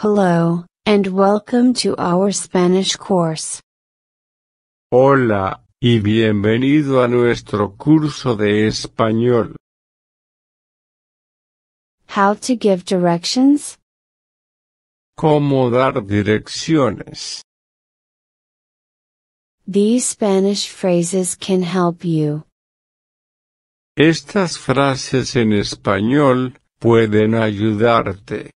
Hello, and welcome to our Spanish course. Hola, y bienvenido a nuestro curso de español. How to give directions? Cómo dar direcciones. These Spanish phrases can help you. Estas frases en español pueden ayudarte.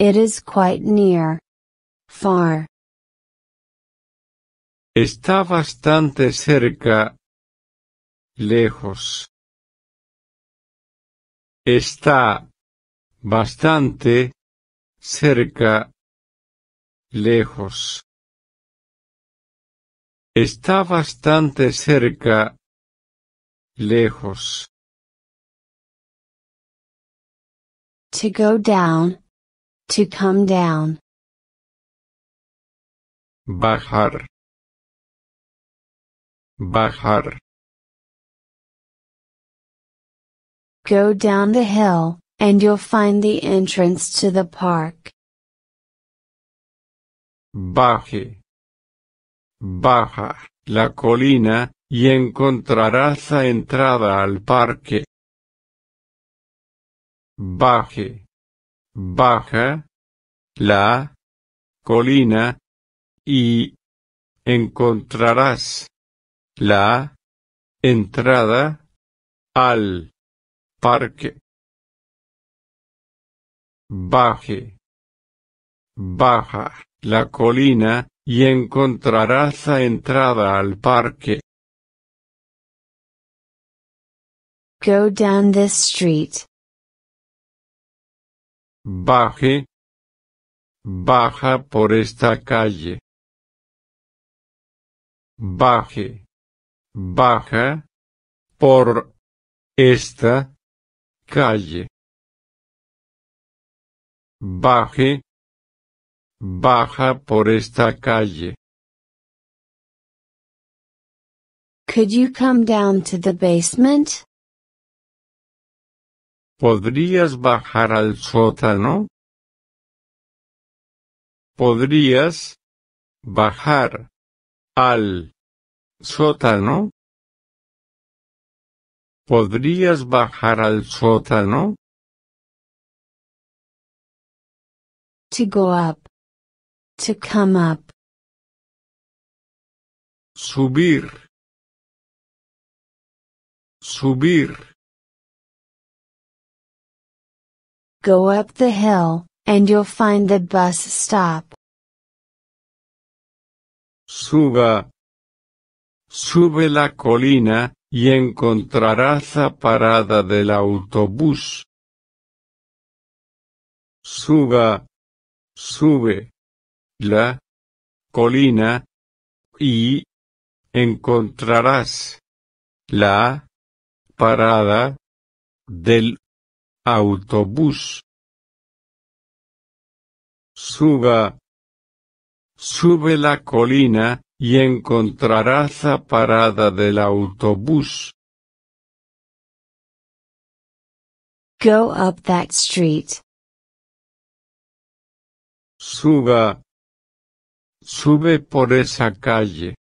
It is quite near. Far. Está bastante cerca. Lejos. Está bastante cerca. Lejos. Está bastante cerca. Lejos. To go down, to come down. Bajar. Bajar. Go down the hill, and you'll find the entrance to the park. Baje. Baja la colina, y encontrarás la entrada al parque. Baje. baja la colina y encontrarás la entrada al parque. Baje. Baja la colina y encontrarás la entrada al parque. Go down this street. Baje. Baja por esta calle. Baje. Baja. Por. Esta. Calle. Baje. Baja por esta calle. Could you come down to the basement? ¿Podrías bajar al sótano? ¿Podrías bajar al sótano? ¿Podrías bajar al sótano? To go up. To come up. Subir. Subir. Go up the hill, and you'll find the bus stop. Suba. Sube la colina, y encontrarás la parada del autobús. Suba. Sube. La colina, y encontrarás la parada del autobús suba sube la colina y encontrarás la parada del autobús go up that street suba sube por esa calle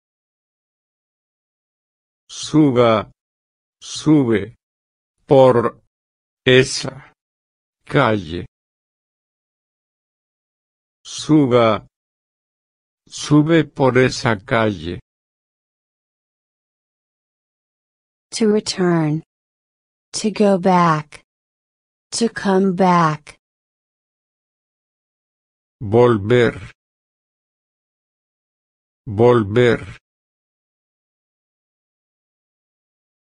suba sube por esa, calle. Suba, sube por esa calle. To return, to go back, to come back. Volver, volver.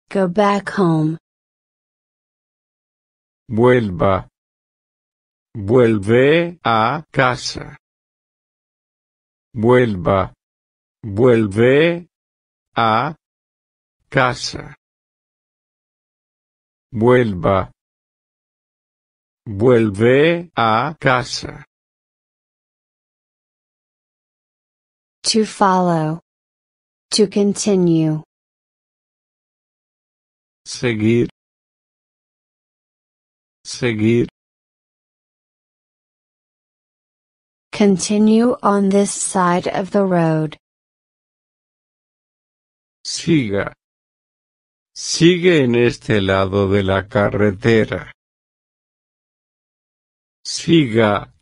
Go back home. Vuelva. Vuelve a casa. Vuelva. Vuelve a casa. Vuelva. Vuelve a casa. To follow. To continue. Seguir. Seguir. Continue on this side of the road. Siga. Sigue en este lado de la carretera. Siga.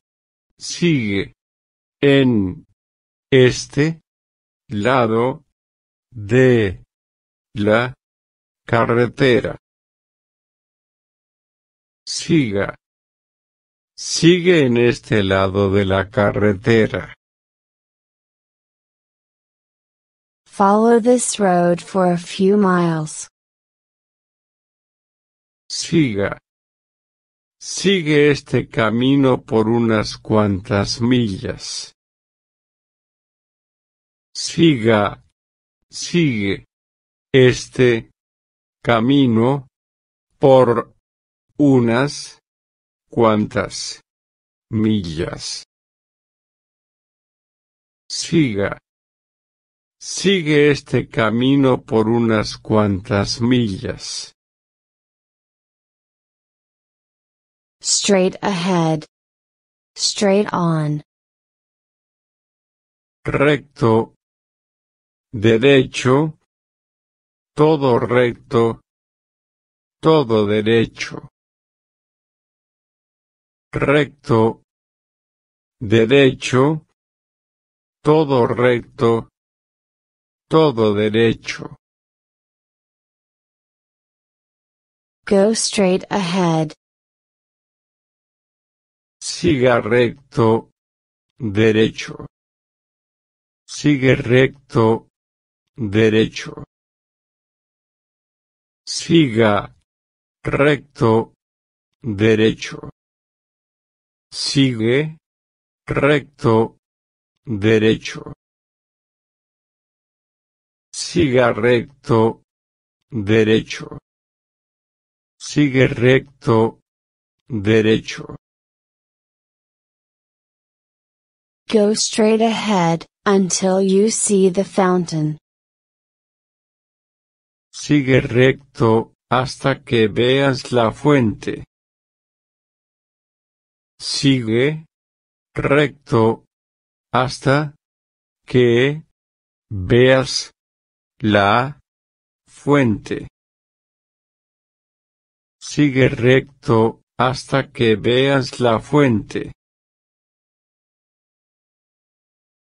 Sigue. En. Este. Lado. De. La. Carretera. Siga. Sigue en este lado de la carretera. Follow this road for a few miles. Siga. Sigue este camino por unas cuantas millas. Siga. Sigue. Este. Camino. Por unas cuantas millas. Siga. Sigue este camino por unas cuantas millas. Straight ahead. Straight on. Recto. Derecho. Todo recto. Todo derecho recto, derecho, todo recto, todo derecho. Go straight ahead. Siga recto, derecho. Sigue recto, derecho. Siga recto, derecho. Sigue. Recto. Derecho. Siga recto. Derecho. Sigue recto. Derecho. Go straight ahead, until you see the fountain. Sigue recto, hasta que veas la fuente. Sigue recto hasta que veas la fuente. Sigue recto hasta que veas la fuente.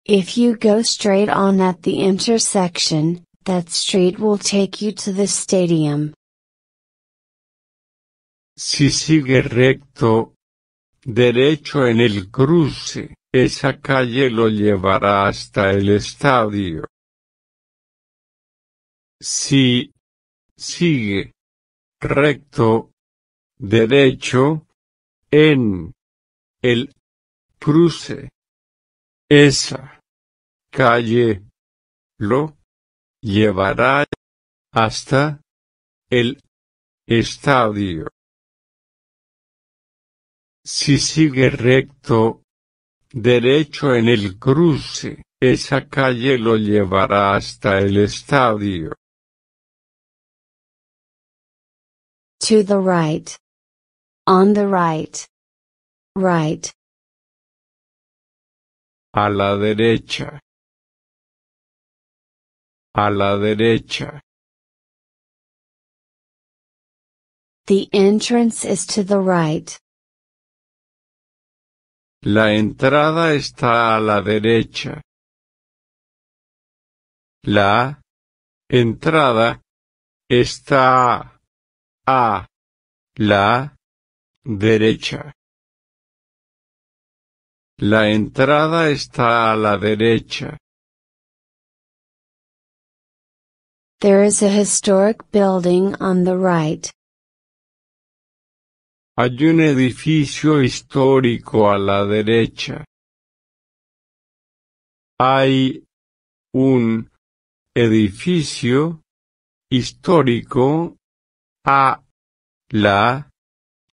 If you go straight on at the intersection, that street will take you to the stadium. Si sigue recto derecho en el cruce, esa calle lo llevará hasta el estadio. Si sigue recto, derecho, en el cruce, esa calle lo llevará hasta el estadio. Si sigue recto, derecho en el cruce, esa calle lo llevará hasta el estadio. To the right. On the right. Right. A la derecha. A la derecha. The entrance is to the right. La entrada está a la derecha. La entrada está a la derecha. La entrada está a la derecha. There is a historic building on the right. Hay un edificio histórico a la derecha. Hay un edificio histórico a la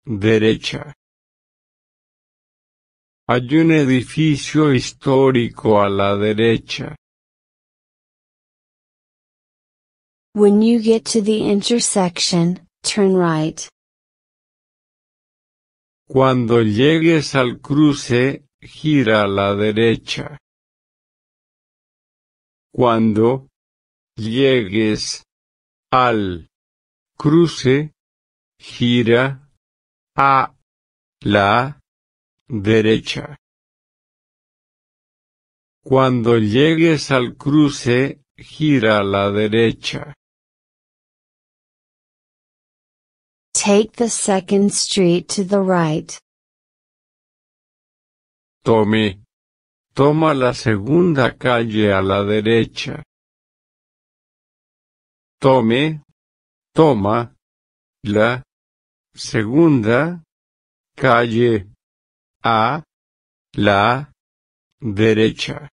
derecha. Hay un edificio histórico a la derecha. When you get to the intersection, turn right. Cuando llegues al cruce, gira a la derecha. Cuando llegues al cruce, gira a la derecha. Cuando llegues al cruce, gira a la derecha. Take the second street to the right. Tommy. Toma la segunda calle a la derecha. Tome. Toma. La. Segunda. Calle. A. La. Derecha.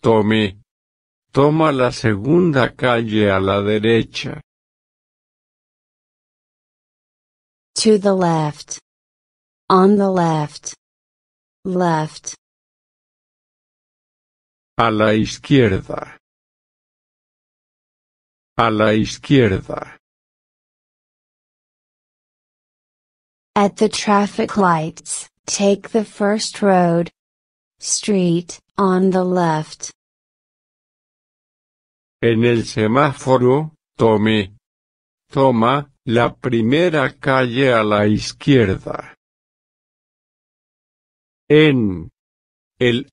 Tome. Toma la segunda calle a la derecha. To the left. On the left. Left. A la izquierda. A la izquierda. At the traffic lights, take the first road. Street, on the left. En el semáforo, tome Toma, la primera calle a la izquierda. En el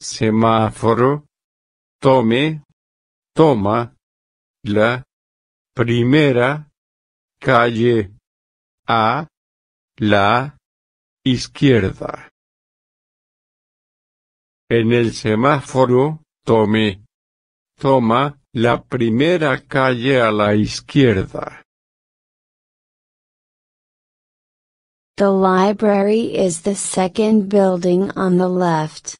semáforo, tome, toma, la primera calle a la izquierda. En el semáforo, tome, Toma, la primera calle a la izquierda. The library is the second building on the left.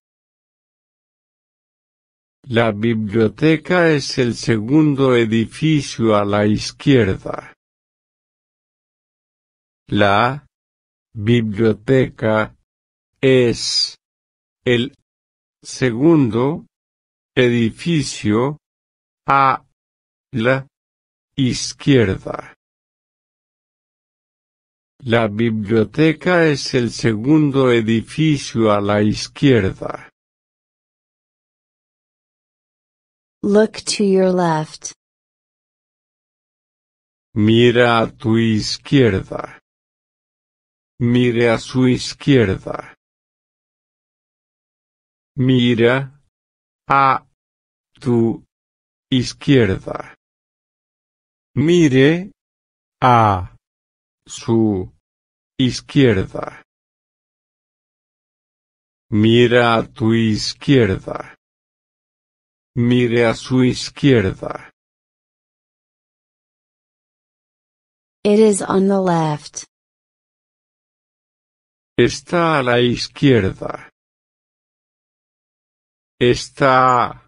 La biblioteca es el segundo edificio a la izquierda. La biblioteca es el segundo Edificio. A. La. Izquierda. La biblioteca es el segundo edificio a la izquierda. Look to your left. Mira a tu izquierda. Mire a su izquierda. Mira. A tu izquierda. Mire a su izquierda. Mira a tu izquierda. Mire a su izquierda. It is on the left. Está a la izquierda. Está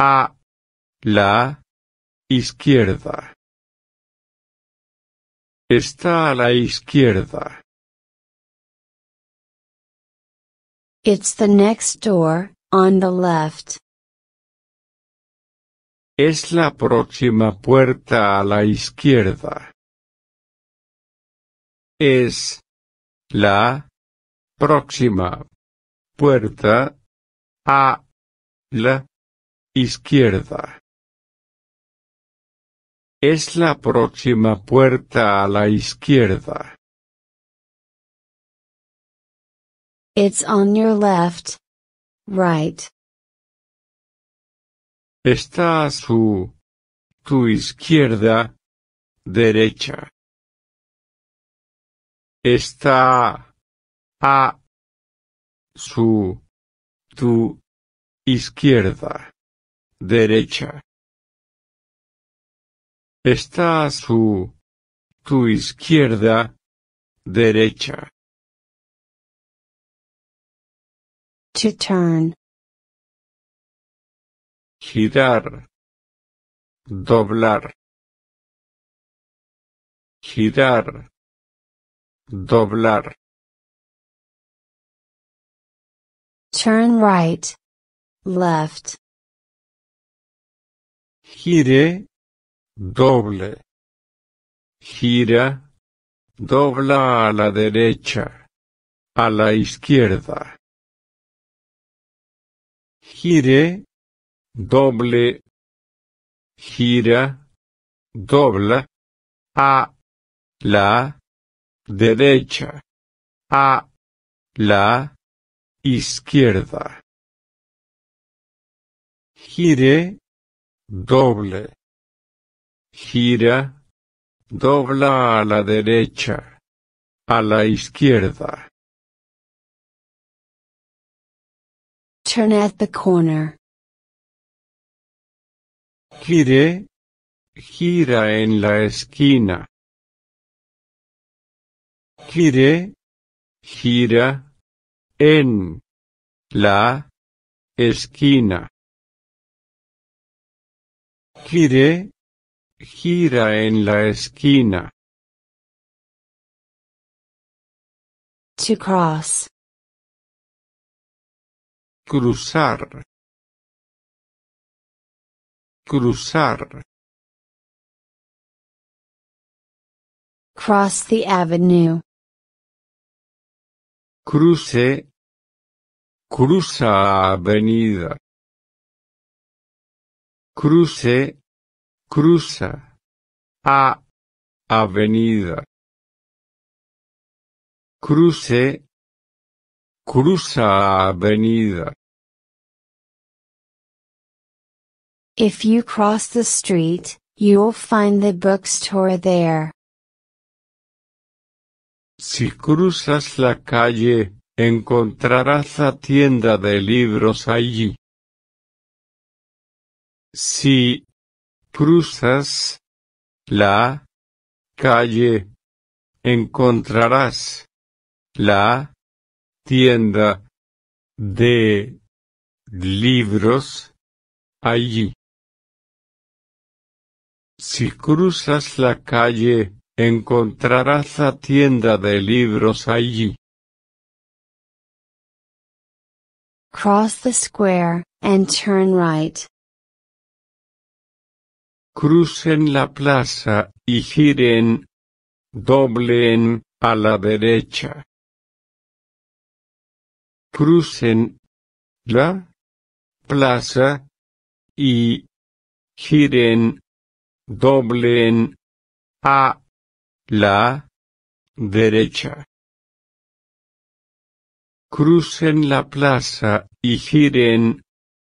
a la izquierda. Está a la izquierda. It's the next door, on the left. Es la próxima puerta a la izquierda. Es la próxima puerta a la Izquierda. Es la próxima puerta a la izquierda. It's on your left. Right. Está a su, tu izquierda, derecha. Está a su, tu izquierda derecha. Está su, tu izquierda, derecha. To turn. Girar. Doblar. Girar. Doblar. Turn right. Left. Gire, doble. Gira, dobla a la derecha, a la izquierda. Gire, doble. Gira, dobla, a la derecha, a la izquierda. Gire, doble, gira, dobla a la derecha, a la izquierda. Turn at the corner. Gire, gira en la esquina. Gire, gira, en, la, esquina. Gire. Gira en la esquina. To cross. Cruzar. Cruzar. Cross the avenue. Cruce. Cruza avenida cruce, cruza, a, avenida, cruce, cruza avenida. If you cross the street, you'll find the bookstore there. Si cruzas la calle, encontrarás la tienda de libros allí. Si cruzas la calle, encontrarás la tienda de libros allí. Si cruzas la calle, encontrarás la tienda de libros allí. Cross the square, and turn right crucen la plaza, y giren, doblen, a la derecha. Crucen, la, plaza, y, giren, doblen, a, la, derecha. Crucen la plaza, y giren,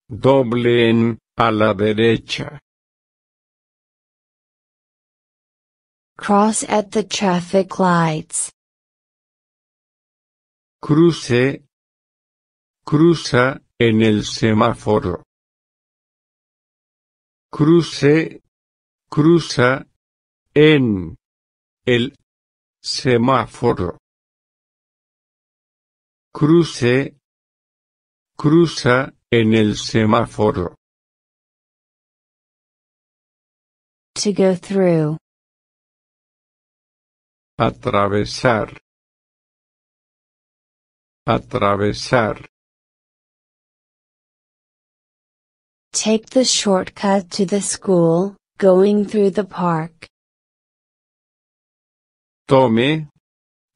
doblen, a la derecha. Cross at the traffic lights. Cruce. Cruza en el semáforo. Cruce. Cruza en el semáforo. Cruce. Cruza en el semáforo. To go through. atravesar atravesar take the shortcut to the school going through the park tome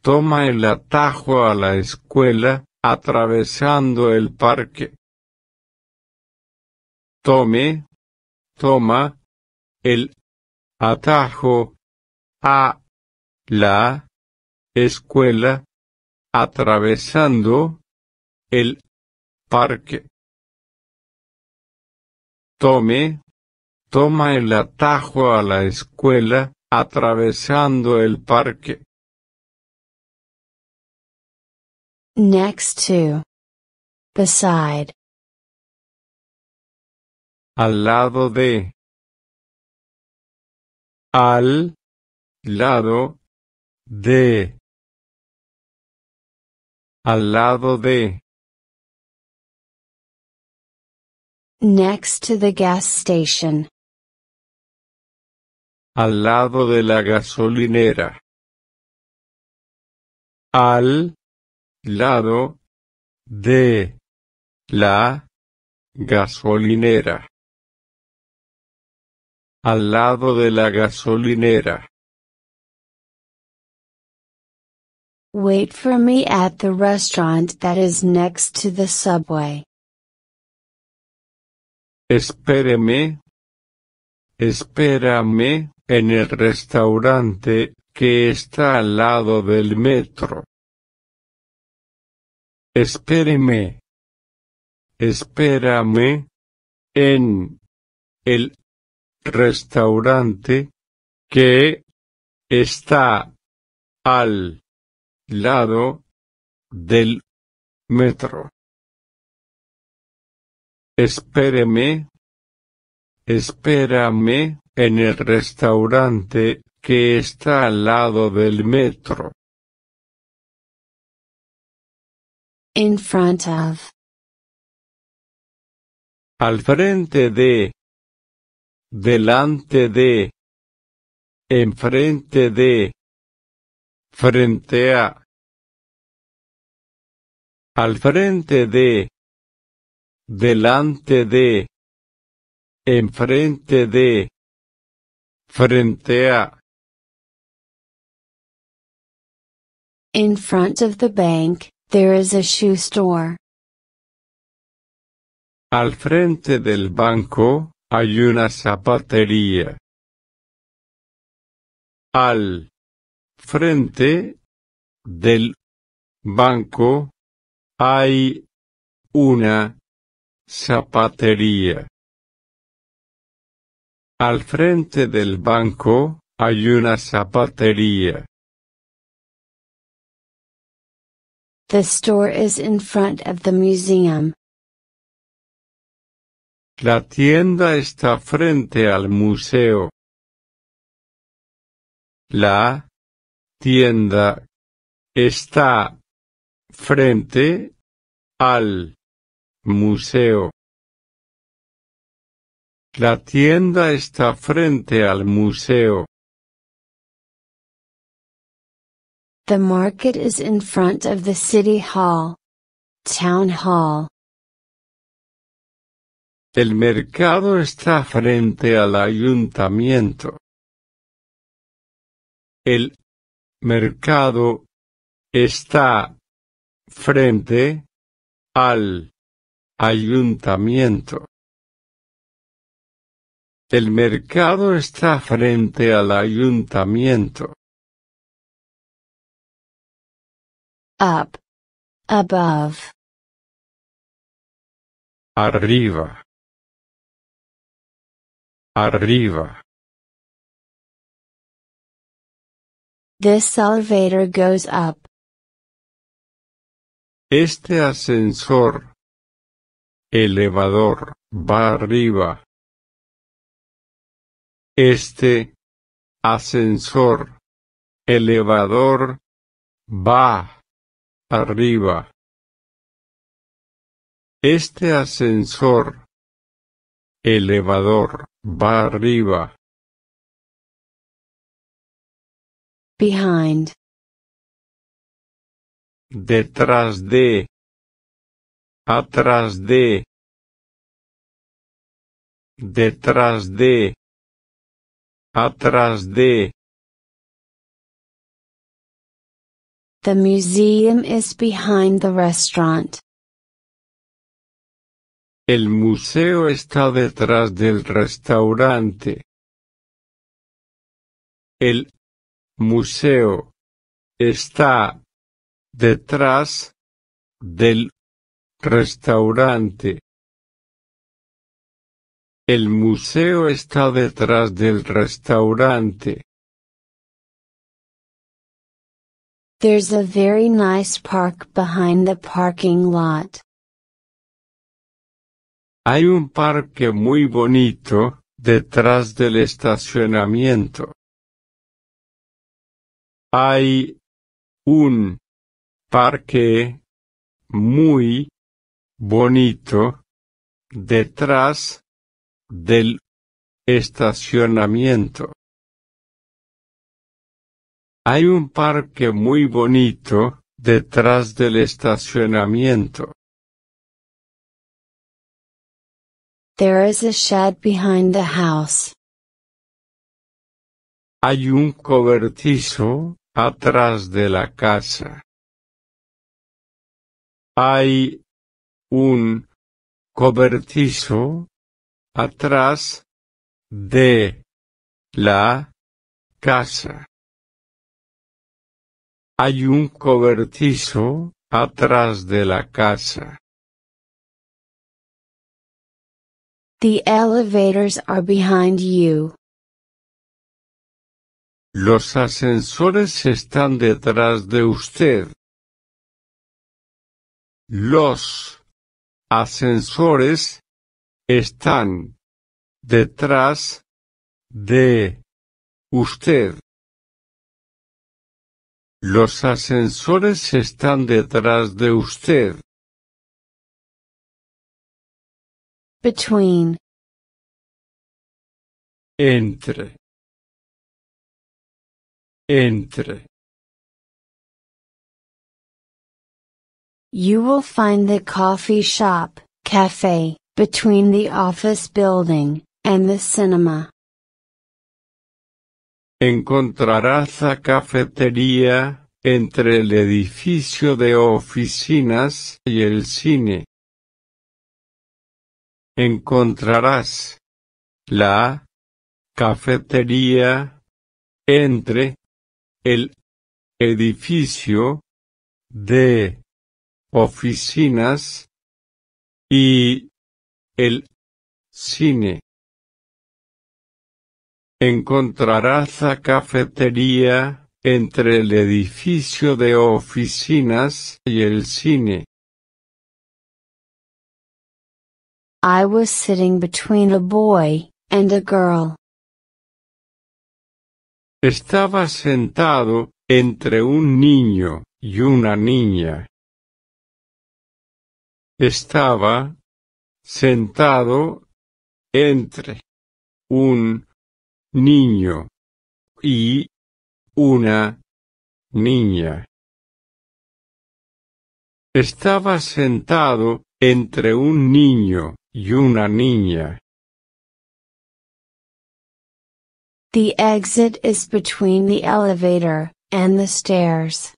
toma el atajo a la escuela atravesando el parque tome toma el atajo a la escuela, atravesando el parque. Tome, toma el atajo a la escuela, atravesando el parque. Next to. Beside. Al lado de. Al. Lado de al lado de next to the gas station al lado de la gasolinera al lado de la gasolinera al lado de la gasolinera Wait for me at the restaurant that is next to the subway. Espéreme. Espérame en el restaurante que está al lado del metro. Espéreme. Espérame en el restaurante que está al lado del metro. Espéreme. Espérame en el restaurante que está al lado del metro. In front of. Al frente de. Delante de. Enfrente de. Frente a al frente de, delante de, enfrente de, frente a. In front of the bank, there is a shoe store. Al frente del banco, hay una zapatería. Al frente del banco hay una zapatería. Al frente del banco hay una zapatería. The store is in front of the museum. La tienda está frente al museo. La tienda está frente al museo. La tienda está frente al museo. The market is in front of the city hall. Town hall. El mercado está frente al ayuntamiento. El mercado está frente al ayuntamiento. El mercado está frente al ayuntamiento. Up. Above. Arriba. Arriba. This elevator goes up. Este ascensor, elevador, va arriba. Este, ascensor, elevador, va arriba. Este ascensor, elevador, va arriba. Behind detrás de, atrás de, detrás de, atrás de. The museum is behind the restaurant. El museo está detrás del restaurante. El museo está detrás del restaurante. El museo está detrás del restaurante. There's a very nice park behind the parking lot. Hay un parque muy bonito detrás del estacionamiento. Hay un parque muy bonito detrás del estacionamiento. Hay un parque muy bonito detrás del estacionamiento. There is a shed behind the house. Hay un cobertizo atrás de la casa. Hay un cobertizo atrás de la casa. Hay un cobertizo atrás de la casa. The elevators are behind you. Los ascensores están detrás de usted. Los ascensores están detrás de usted. Los ascensores están detrás de usted. Between. Entre. Entre. You will find the coffee shop, cafe, between the office building, and the cinema. Encontrarás la cafetería, entre el edificio de oficinas y el cine. Encontrarás la cafetería entre el edificio de oficinas y el cine. Encontrarás la cafetería entre el edificio de oficinas y el cine. I was sitting between a boy and a girl. Estaba sentado entre un niño y una niña estaba sentado entre un niño y una niña. Estaba sentado entre un niño y una niña. The exit is between the elevator and the stairs.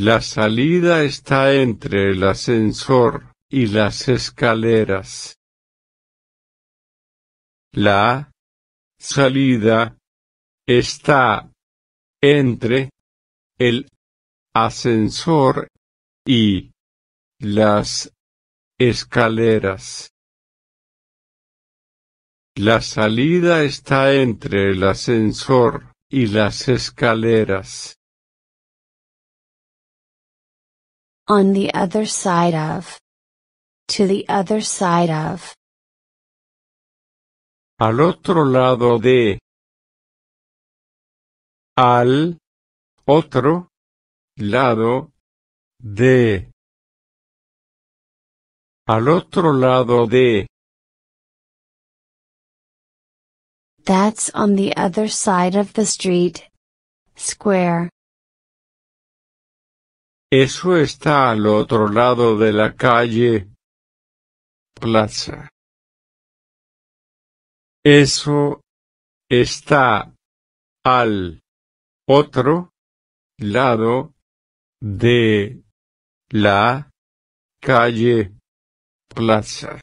La salida está entre el ascensor y las escaleras. La salida está entre el ascensor y las escaleras. La salida está entre el ascensor y las escaleras. On the other side of. To the other side of. Al otro lado de. Al. Otro. Lado. De. Al otro lado de. That's on the other side of the street. Square. Eso está al otro lado de la calle. Plaza. Eso está al otro lado de la calle Plaza.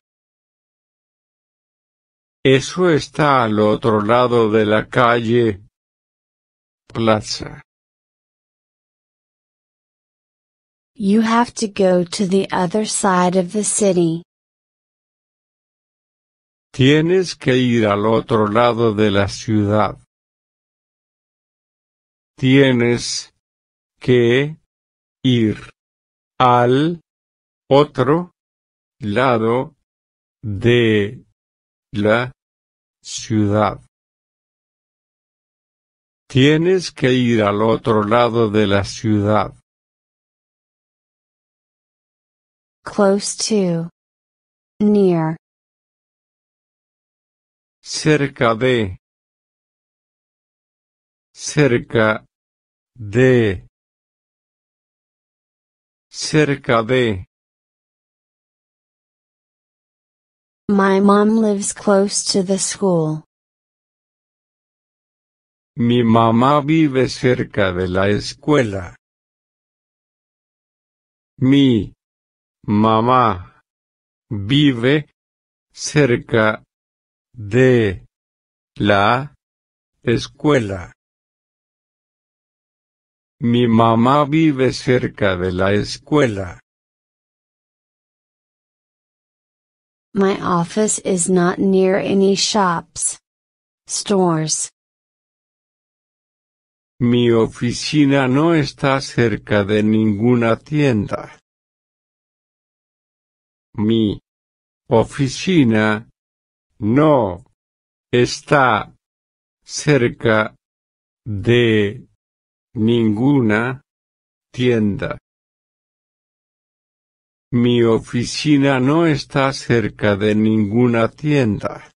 Eso está al otro lado de la calle Plaza. You have to go to the other side of the city. Tienes que ir al otro lado de la ciudad. Tienes que ir al otro lado de la ciudad. Tienes que ir al otro lado de la ciudad. Close to. Near. Cerca de. Cerca. De. Cerca de. My mom lives close to the school. Mi mamá vive cerca de la escuela. Mi Mamá. Vive cerca de la escuela. Mi mamá vive cerca de la escuela. My office is not near any shops. Stores. Mi oficina no está cerca de ninguna tienda. Mi oficina no está cerca de ninguna tienda. Mi oficina no está cerca de ninguna tienda.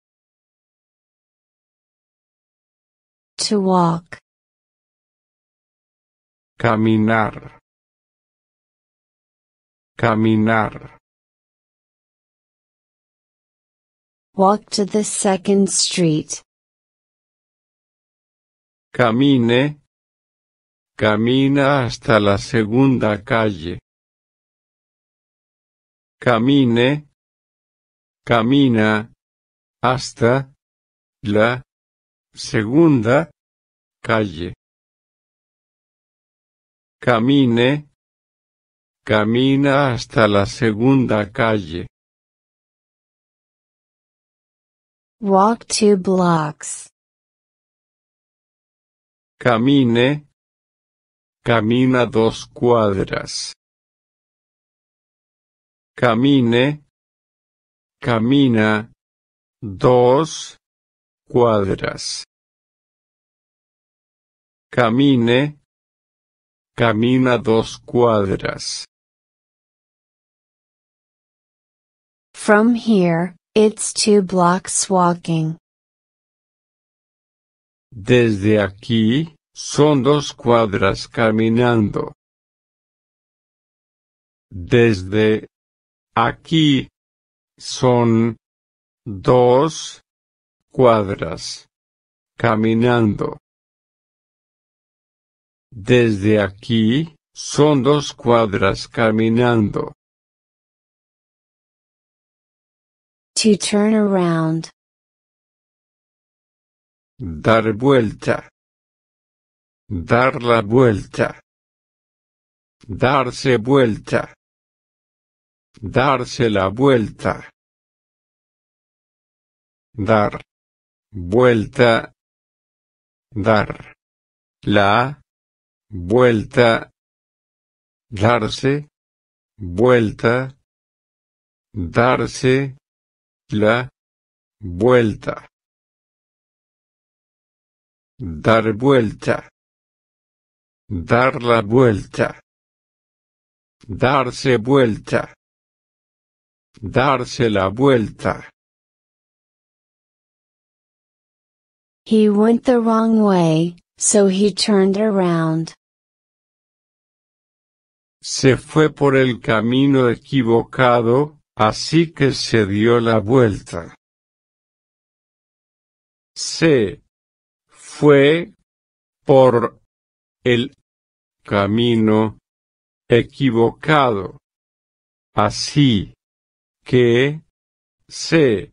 To walk. Caminar. Caminar. Walk to the second street. Camine. Camina hasta la segunda calle. Camine. Camina hasta la segunda calle. Camine. Camina hasta la segunda calle. Walk two blocks. Camine. Camina dos cuadras. Camine. Camina. Dos cuadras. Camine. Camina dos cuadras. From here, It's two blocks walking. Desde aquí, son dos cuadras caminando. Desde aquí, son dos cuadras caminando. Desde aquí, son dos cuadras caminando. To turn around. Dar vuelta. Dar la vuelta. Darse vuelta. Darse la vuelta. Dar. Vuelta. Dar. La. Vuelta. Darse. Vuelta. Darse la vuelta dar vuelta dar la vuelta darse vuelta darse la vuelta He went the wrong way, so he turned around. Se fue por el camino equivocado, Así que se dio la vuelta. Se fue por el camino equivocado. Así que se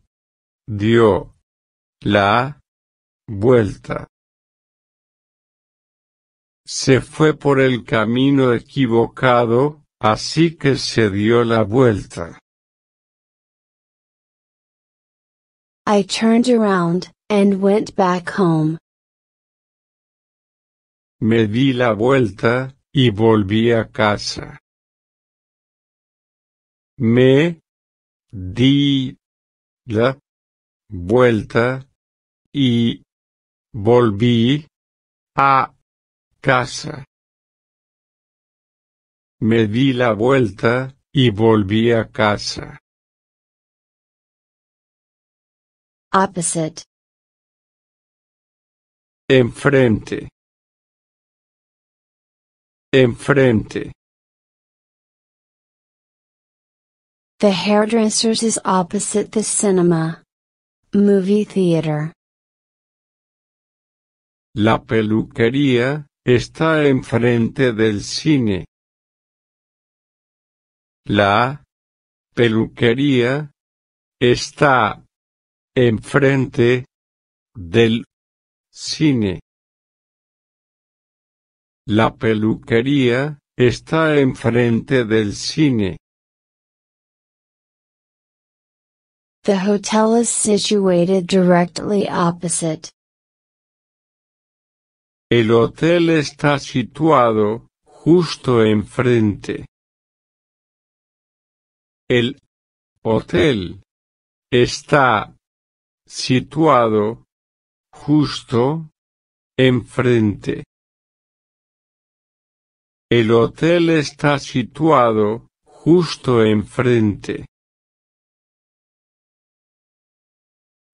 dio la vuelta. Se fue por el camino equivocado, así que se dio la vuelta. I turned around, and went back home. Me di la vuelta, y volví a casa. Me di la vuelta y volví a casa. Me di la vuelta y volví a casa. Opposite. Enfrente. Enfrente. The hairdresser's is opposite the cinema. Movie theater. La peluquería está enfrente del cine. La peluquería está Enfrente del cine. La peluquería está enfrente del cine. The hotel is situated directly opposite. El hotel está situado justo enfrente. El hotel está situado, justo, enfrente. El hotel está situado, justo enfrente.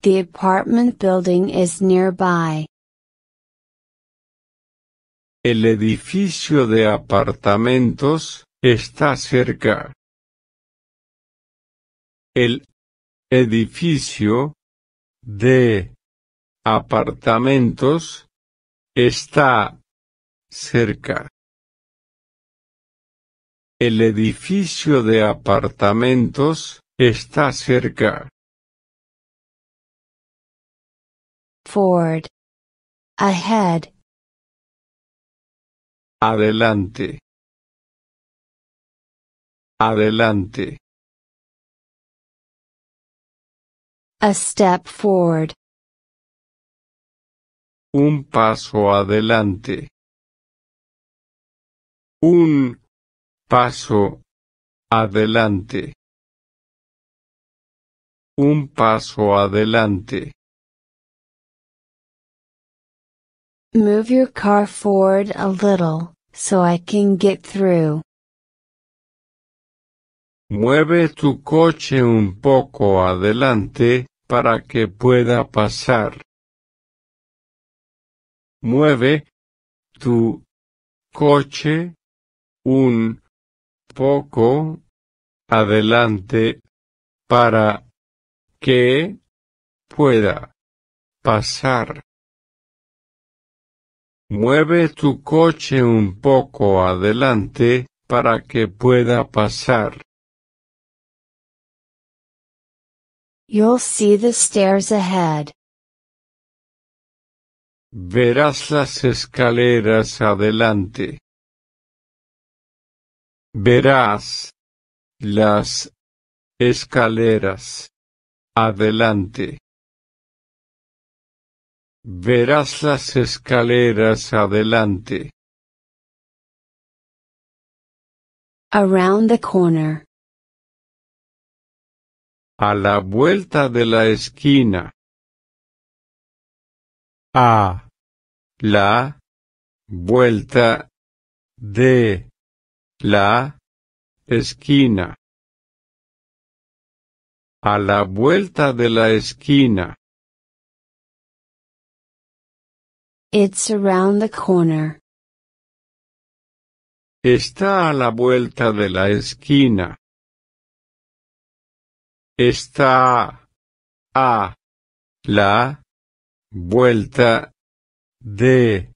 The apartment building is nearby. El edificio de apartamentos está cerca. El edificio de apartamentos está cerca. El edificio de apartamentos está cerca. Ford. Ahead. Adelante. Adelante. A step forward. Un paso adelante. Un paso adelante. Un paso adelante. Move your car forward a little, so I can get through. Mueve tu coche un poco adelante, para que pueda pasar. Mueve tu coche un poco adelante para que pueda pasar. Mueve tu coche un poco adelante para que pueda pasar. You'll see the stairs ahead. Verás las escaleras adelante. Verás las escaleras adelante. Verás las escaleras adelante. Around the corner. A la vuelta de la esquina. A la vuelta de la esquina. A la vuelta de la esquina. It's around the corner. Está a la vuelta de la esquina. Está a la vuelta de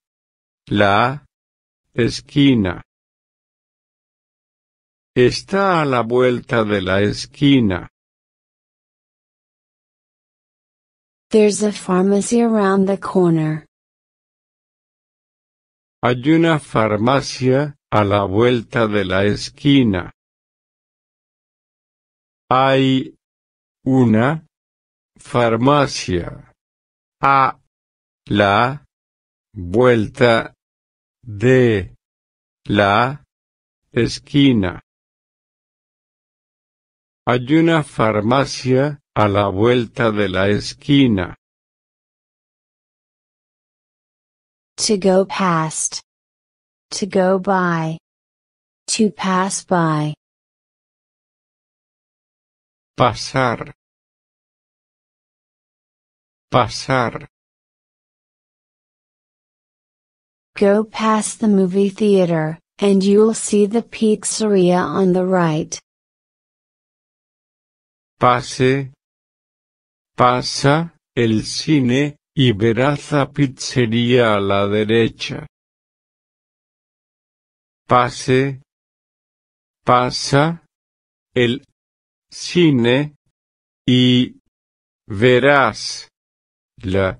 la esquina. Está a la vuelta de la esquina. There's a pharmacy around the corner. Hay una farmacia a la vuelta de la esquina. Hay una farmacia a la vuelta de la esquina. Hay una farmacia a la vuelta de la esquina. To go past. To go by. To pass by. Pasar pasar Go past the movie theater, and you'll see the pizzeria on the right. Pase. Pasa, el cine, y verás la pizzería a la derecha. Pase. Pasa. El cine. Y verás la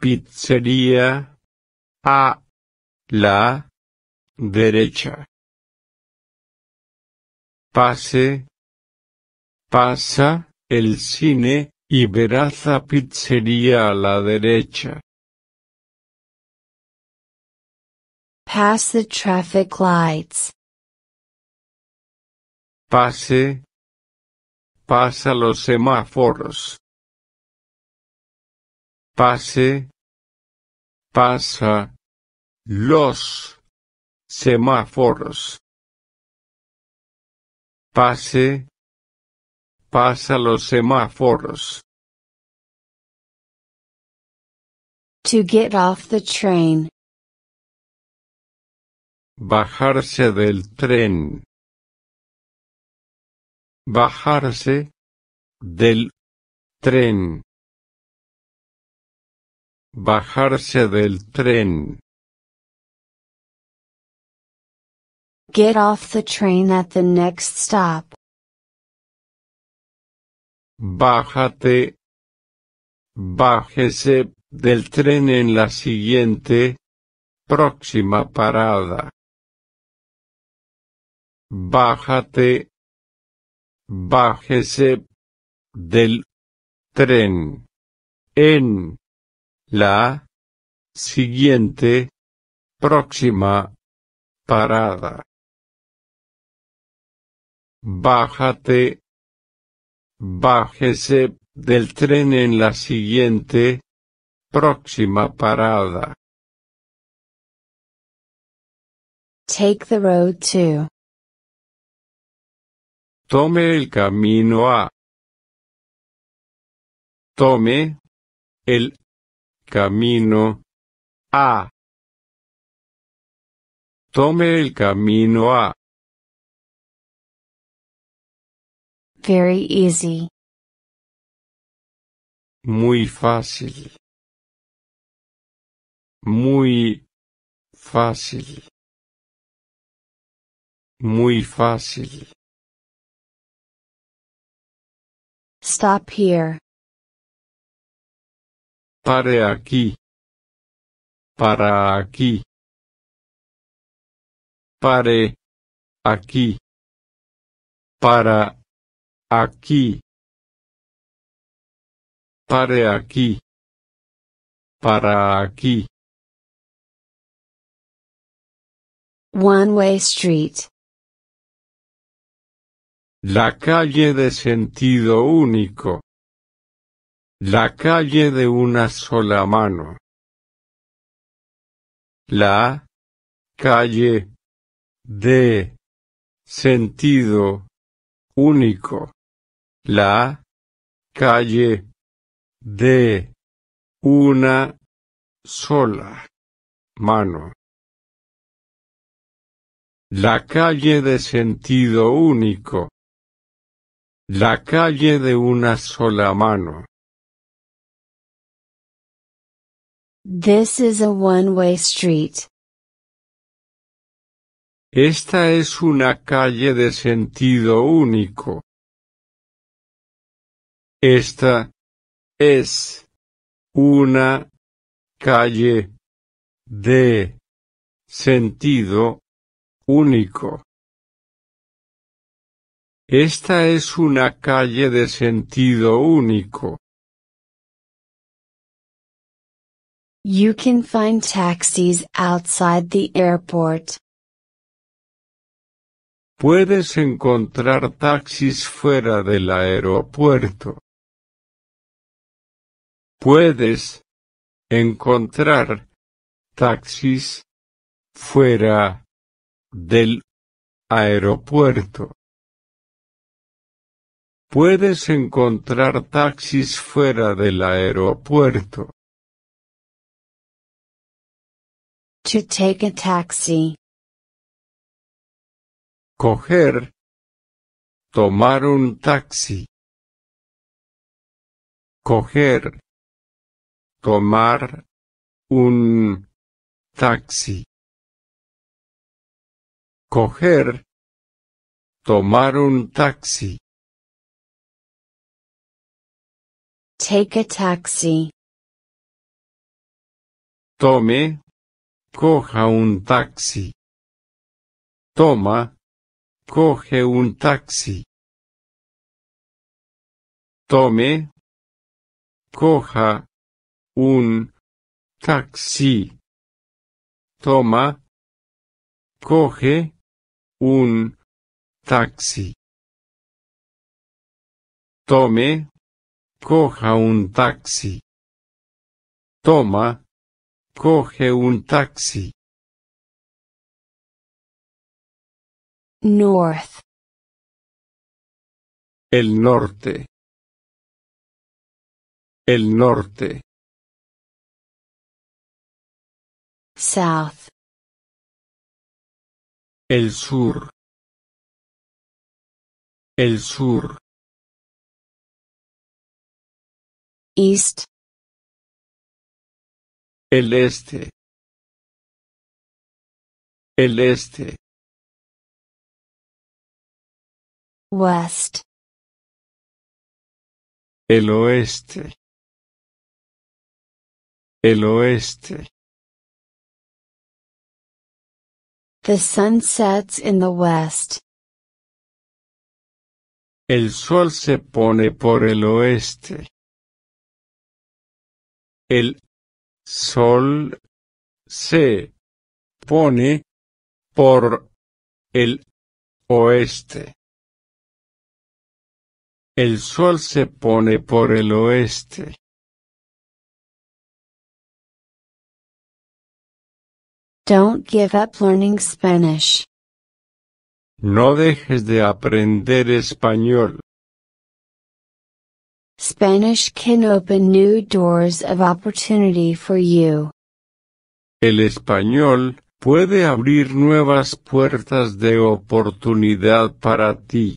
pizzería a la derecha. Pase. Pasa el cine y verás la pizzería a la derecha. Pass traffic lights. Pase. Pasa los semáforos pase, pasa, los semáforos. Pase, pasa los semáforos. To get off the train. Bajarse del tren. Bajarse del tren. Bajarse del tren. Get off the train at the next stop. Bájate. Bájese del tren en la siguiente, próxima parada. Bájate. Bájese del tren en la siguiente próxima parada. Bájate. Bájese del tren en la siguiente próxima parada. Take the road Tome el camino a. Tome el camino a. Tome el camino a. Very easy. Muy fácil. Muy fácil. Muy fácil. Stop here. Pare aquí. Para aquí. Pare. Aquí. Para. Aquí. Pare aquí. Para aquí. One-way street. La calle de sentido único. La calle de una sola mano. La calle de sentido único. La calle de una sola mano. La calle de sentido único. La calle de una sola mano. This is a one street. Esta es una calle de sentido único. Esta es una calle de sentido único. Esta es una calle de sentido único. You can find taxis outside the airport. Puedes encontrar taxis fuera del aeropuerto. Puedes encontrar taxis fuera del aeropuerto. Puedes encontrar taxis fuera del aeropuerto. To take a taxi. Coger. Tomar un taxi. Coger. Tomar. Un. Taxi. Coger. Tomar un taxi. Take a taxi. Tome Coja un taxi. Toma. Coge un taxi. Tome. Coja. Un. Taxi. Toma. Coge. Un. Taxi. Tome. Coja un taxi. Toma Coge un taxi. North. El norte. El norte. South. El sur. El sur. East. El este. El este. West. El oeste. El oeste. The sun sets in the west. El sol se pone por el oeste. El sol se pone por el oeste. El sol se pone por el oeste. Don't give up learning Spanish. No dejes de aprender español. Spanish can open new doors of opportunity for you. El español puede abrir nuevas puertas de oportunidad para ti.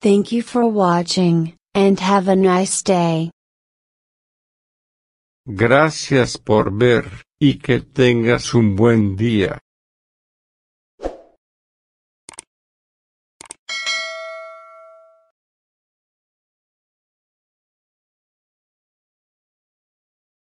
Thank you for watching, and have a nice day. Gracias por ver, y que tengas un buen día.